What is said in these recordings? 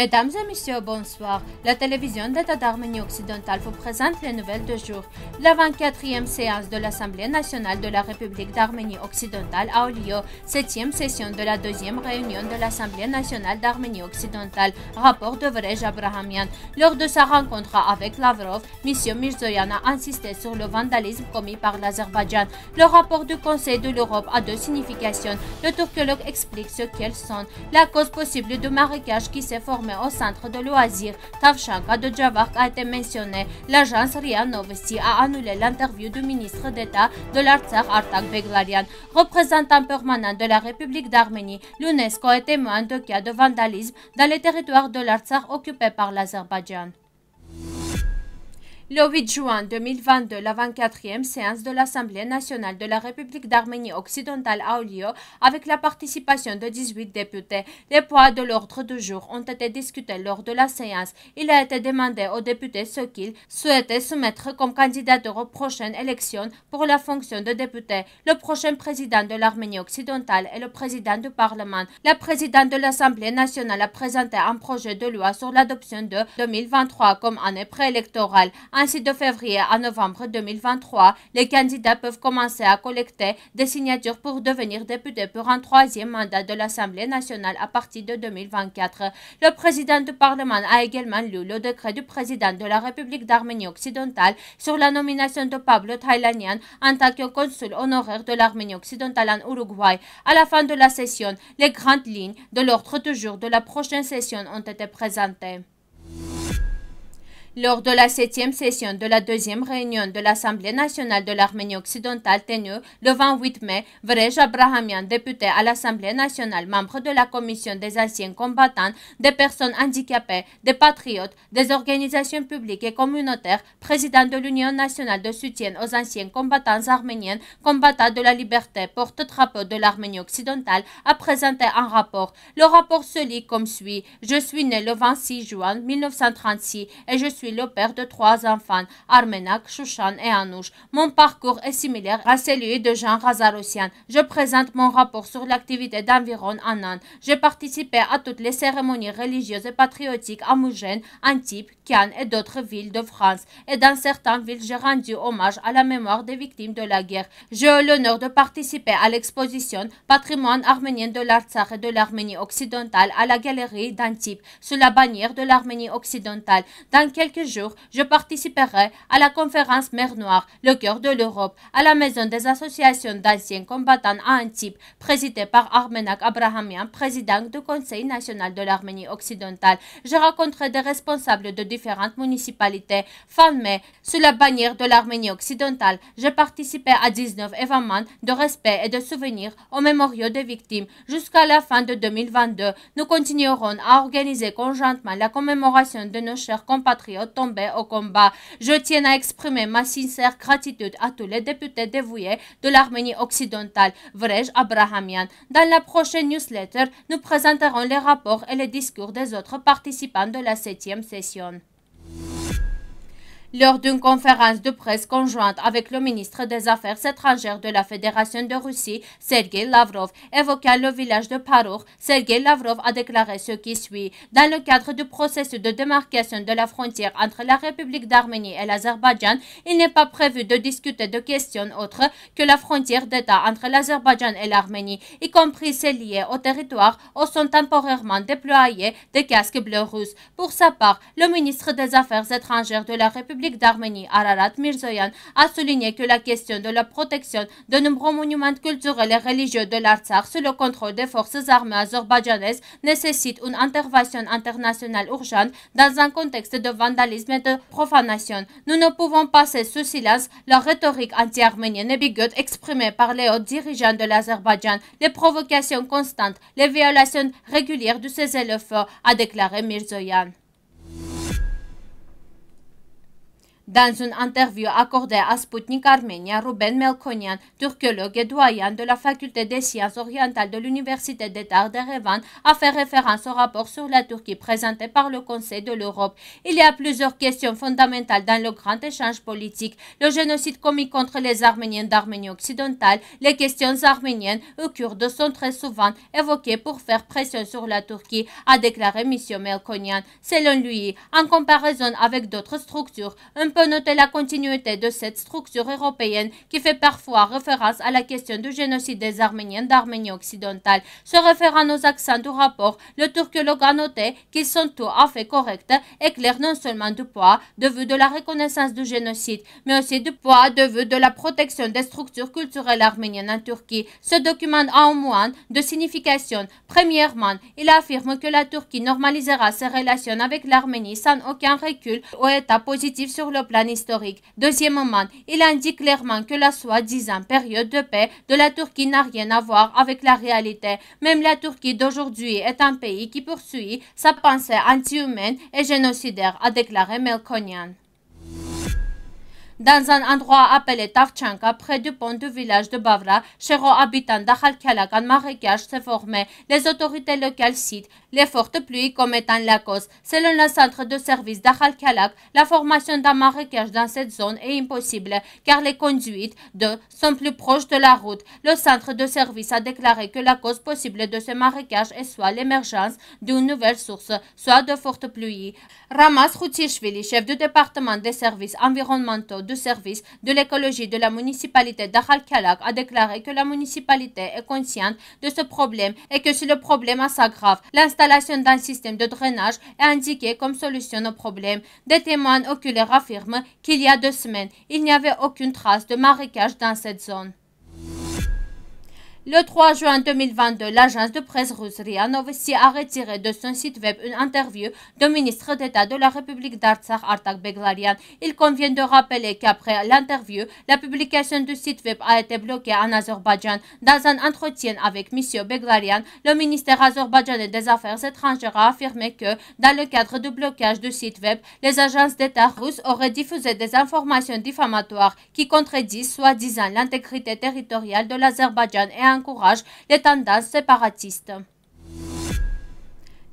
Mesdames et messieurs, bonsoir. La télévision d'État d'Arménie occidentale vous présente les nouvelles de jour. La 24e séance de l'Assemblée nationale de la République d'Arménie occidentale a eu lieu. 7e session de la deuxième réunion de l'Assemblée nationale d'Arménie occidentale. Rapport de Vrej Abrahamian. Lors de sa rencontre avec Lavrov, M. Mirzoyan a insisté sur le vandalisme commis par l'Azerbaïdjan. Le rapport du Conseil de l'Europe a deux significations. Le turcologue explique ce qu'elles sont. La cause possible du marécage qui s'est formé է Օսանտ, Խոդոլուազիղ, Թավշան, Կադոջավախ, Կայտեմենսյոնե, Լաժանս, Ռիա Նովստի, Աանուլե, Լանտեղ Վյուդումինիս, Խդետա, Դոլարցախ, Արտակ Բեգլարյան, Ղոբխեզանտան Պեղմանան, Դոլա Ռեպուբլիկ Դաղմենի, Լունես, Կոետեման, Դոկիա, Դովանդալիզմ, Դալետեղի Դուաղ Դոլարցախ, Օկյուպե Պաղլազարբաջան Le 8 juin 2022, la 24e séance de l'Assemblée nationale de la République d'Arménie occidentale a eu lieu avec la participation de 18 députés. Les points de l'ordre du jour ont été discutés lors de la séance. Il a été demandé aux députés ce qu'ils souhaitaient soumettre comme candidature aux prochaines élections pour la fonction de député. Le prochain président de l'Arménie occidentale est le président du Parlement. La présidente de l'Assemblée nationale a présenté un projet de loi sur l'adoption de 2023 comme année préélectorale. Ainsi, de février à novembre 2023, les candidats peuvent commencer à collecter des signatures pour devenir députés pour un troisième mandat de l'Assemblée nationale à partir de 2024. Le président du Parlement a également lu le décret du président de la République d'Arménie occidentale sur la nomination de Pablo Thailanian en tant que consul honoraire de l'Arménie occidentale en Uruguay. À la fin de la session, les grandes lignes de l'ordre du jour de la prochaine session ont été présentées. Lors de la septième session de la deuxième réunion de l'Assemblée nationale de l'Arménie occidentale tenue le 28 mai, Vrej Abrahamian, député à l'Assemblée nationale, membre de la commission des anciens combattants, des personnes handicapées, des patriotes, des organisations publiques et communautaires, président de l'Union nationale de soutien aux anciens combattants arméniens, combattants de la liberté, porte-drapeau de l'Arménie occidentale, a présenté un rapport. Le rapport se lit comme suit. Je suis né le 26 juin 1936 et je suis suis le père de trois enfants, Armenak, Chouchan et Anouche. Mon parcours est similaire à celui de Jean Razaroussian. Je présente mon rapport sur l'activité d'environ en Inde. J'ai participé à toutes les cérémonies religieuses et patriotiques à Mougène, Antibes, Cannes et d'autres villes de France. Et dans certaines villes, j'ai rendu hommage à la mémoire des victimes de la guerre. J'ai eu l'honneur de participer à l'exposition Patrimoine arménien de l'Artsakh et de l'Arménie occidentale à la galerie d'Antibes sous la bannière de l'Arménie occidentale. Dans quelques jours, je participerai à la conférence Mer Noire, le cœur de l'Europe, à la maison des associations d'anciens combattants à Antip, présidée par Armenak Abrahamian, président du Conseil national de l'Arménie occidentale. Je rencontrerai des responsables de différentes municipalités. Fin mai, sous la bannière de l'Arménie occidentale, je participerai à 19 événements de respect et de souvenirs au mémoriaux des victimes. Jusqu'à la fin de 2022, nous continuerons à organiser conjointement la commémoration de nos chers compatriotes au combat. Je tiens à exprimer ma sincère gratitude à tous les députés dévoués de l'Arménie occidentale, Vrej Abrahamian. Dans la prochaine newsletter, nous présenterons les rapports et les discours des autres participants de la septième session lors d'une conférence de presse conjointe avec le ministre des Affaires étrangères de la Fédération de Russie, Sergei Lavrov, évoquant le village de Parour, Sergei Lavrov a déclaré ce qui suit. Dans le cadre du processus de démarcation de la frontière entre la République d'Arménie et l'Azerbaïdjan, il n'est pas prévu de discuter de questions autres que la frontière d'État entre l'Azerbaïdjan et l'Arménie, y compris celles liées au territoire où sont temporairement déployés des casques bleus russes. Pour sa part, le ministre des Affaires étrangères de la République d'Arménie, Ararat Mirzoyan, a souligné que la question de la protection de nombreux monuments culturels et religieux de l'Artsakh sous le contrôle des forces armées azerbaïdjanaises nécessite une intervention internationale urgente dans un contexte de vandalisme et de profanation. Nous ne pouvons passer sous silence la rhétorique anti-arménienne et bigote exprimée par les hauts dirigeants de l'Azerbaïdjan, les provocations constantes, les violations régulières de ces élèves, a déclaré Mirzoyan. Dans une interview accordée à Sputnik Armenia, Ruben Melkonian, turcologue et doyen de la faculté des sciences orientales de l'Université d'État d'Erevan, a fait référence au rapport sur la Turquie présenté par le Conseil de l'Europe. Il y a plusieurs questions fondamentales dans le grand échange politique. Le génocide commis contre les Arméniens d'Arménie occidentale, les questions arméniennes ou kurdes sont très souvent évoquées pour faire pression sur la Turquie, a déclaré M. Melkonian. Selon lui, en comparaison avec d'autres structures, un noter la continuité de cette structure européenne qui fait parfois référence à la question du génocide des Arméniens d'Arménie occidentale. Se référant aux accents du rapport, le turcologue a noté qu'ils sont tout à fait corrects et clairs non seulement du poids de vue de la reconnaissance du génocide, mais aussi du poids de vue de la protection des structures culturelles arméniennes en Turquie. Ce document a au moins deux significations. Premièrement, il affirme que la Turquie normalisera ses relations avec l'Arménie sans aucun recul ou état positif sur le plan historique. Deuxièmement, il indique clairement que la soi-disant période de paix de la Turquie n'a rien à voir avec la réalité. Même la Turquie d'aujourd'hui est un pays qui poursuit sa pensée anti-humaine et génocidaire, a déclaré Melkonian dans un endroit appelé Tavchanka, près du pont du village de Bavra, chez aux habitants kalak un marécage s'est formé. Les autorités locales citent les fortes pluies comme étant la cause. Selon le centre de service d'Akhal-Kalak, la formation d'un marécage dans cette zone est impossible car les conduites de sont plus proches de la route. Le centre de service a déclaré que la cause possible de ce marécage est soit l'émergence d'une nouvelle source, soit de fortes pluies. Ramas Routishvili, chef du département des services environnementaux de service de l'écologie de la municipalité Kalak a déclaré que la municipalité est consciente de ce problème et que si le problème s'aggrave, l'installation d'un système de drainage est indiquée comme solution au problème. Des témoins oculaires affirment qu'il y a deux semaines, il n'y avait aucune trace de marécage dans cette zone. Le 3 juin 2022, l'agence de presse russe RIA Novosti a retiré de son site web une interview du ministre d'État de la République d'Artsakh, Artak Beglarian. Il convient de rappeler qu'après l'interview, la publication du site web a été bloquée en Azerbaïdjan. Dans un entretien avec M. Beglarian, le ministère azerbaïdjanais des Affaires étrangères a affirmé que, dans le cadre du blocage du site web, les agences d'État russes auraient diffusé des informations diffamatoires qui contredisent soi-disant l'intégrité territoriale de l'Azerbaïdjan et անկուղաժ, լետանդան, սեպաղացիստը։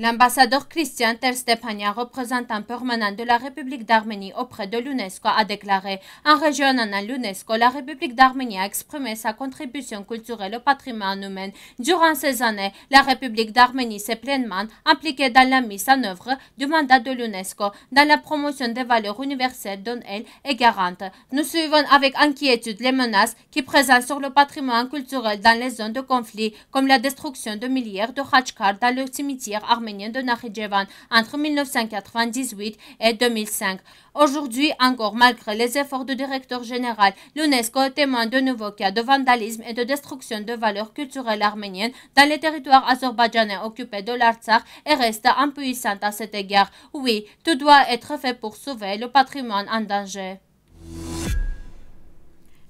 L'ambassadeur Christian Terstepania, représentant permanent de la République d'Arménie auprès de l'UNESCO, a déclaré En à l'UNESCO, la République d'Arménie a exprimé sa contribution culturelle au patrimoine humain. Durant ces années, la République d'Arménie s'est pleinement impliquée dans la mise en œuvre du mandat de l'UNESCO, dans la promotion des valeurs universelles dont elle est garante. Nous suivons avec inquiétude les menaces qui présentent sur le patrimoine culturel dans les zones de conflit, comme la destruction de milliards de Khachkar dans le cimetière arménien de Nakhichevan entre 1998 et 2005. Aujourd'hui encore, malgré les efforts du directeur général, l'UNESCO témoigne de nouveaux cas de vandalisme et de destruction de valeurs culturelles arméniennes dans les territoires azerbaïdjanais occupés de l'Artsakh et reste impuissante à cet égard. Oui, tout doit être fait pour sauver le patrimoine en danger.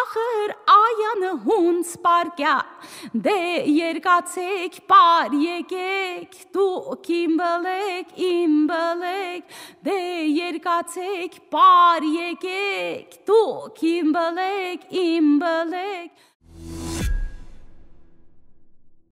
ախր այանը հունց պարկյա, դե երկացեք պար եկեք, դուք իմ բլեք, իմ բլեք, դե երկացեք պար եկեք, դուք իմ բլեք, իմ բլեք,